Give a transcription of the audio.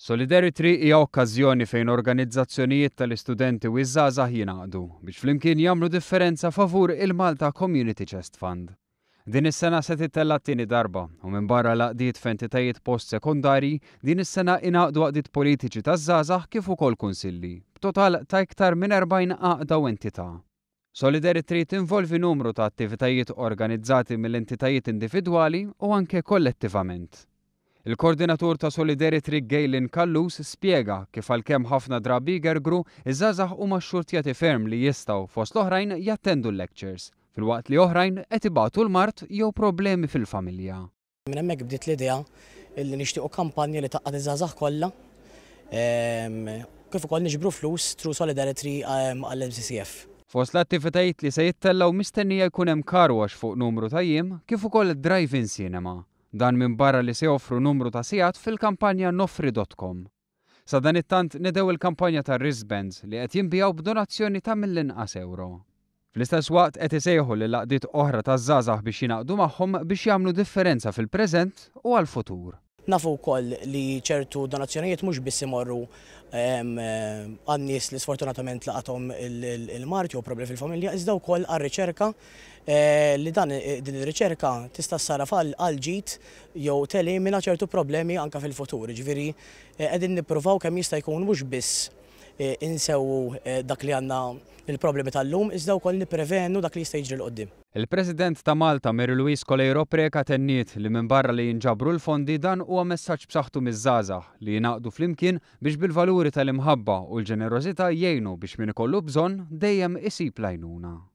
Solidarity hija okkażjoni fejn organizzazzjonijiet tal-istudenti u iż-żgħażagħ jingħaqdu biex flimkien jagħmlu differenza favur il-Malta Community Chest Fund. Din is-sena se titella t-tieni darba u minn barra laqdiet f'entitajiet post sekundari din is-sena inaqdu għaqdiet politiċi taż-żgħażagħ kif ukoll kunsilli, b'total ta' iktar minn 40 għaqda u entità. Solidarity tinvolvi numru ta' attivitajiet organizzati mill-entitajiet individwali u anke kollettivament. Il-koordinatur ta' Solidarity Galen Kallus spiega kif għalkemm ħafna drabi gergru iż-żazax huma jati ferm li jistgħu fost l-oħrajn jattendu l-lectures fil-waqt li oħrajn qed l-mart jew problemi fil-familja. Minn hemmhekk bdiet l-idea li nixtiequ kampanja li taqgħod iż-żazax kollha ehm, kif ukoll niġbru flus tru solidarity ehm, għall-MCCF. Fost l-attivitajiet li se jittellaw mistennija jkun hemm karwax fuq numru ta' jiem kif ukoll drive-in cinema. Dan minn barra li se joffru numru ta' sigħat fil-kampanja nofri.com. Sa dan it-tant nedew il-kampanja ta' Rizbenz li qed jinbijaw b'donazzjoni ta' mill-inqas euro. Fl-istess waqt qed isejħu li laqdiet oħra ta' żgħażagħ biex jinaqdu magħhom biex jagħmlu differenza fil-preżent u għal-futur. Nafu wkoll li ċertu donazzjonijiet mhux biss imorru eh, għannis li sfortunatament laqathom il-marti u problemi fil-familja, iżda wkoll għar-riċerka eh, li dan eh, din ir-riċerka tista' ssaraf għal ġit jew teli minna ċertu problemi anka fil-futur. Ġifieri qegħdin nippruvaw kemm jista' jkun mhux biss E, insewu e, dak li għanna il-problemi tal-lum, iżda u koll niprevenu dak li jistajġri l-qoddim. Il-President ta' Malta, Meri Luis Kolejro Preka tenniet li minn barra li jinġabru l-fondi dan huwa messaġġ b'saħħtu miż li jinaqdu flimkien biex bil-valuri tal-imħabba u l ġenerozita jgħinu biex min ikollu bżonn dejjem isib lajnuna.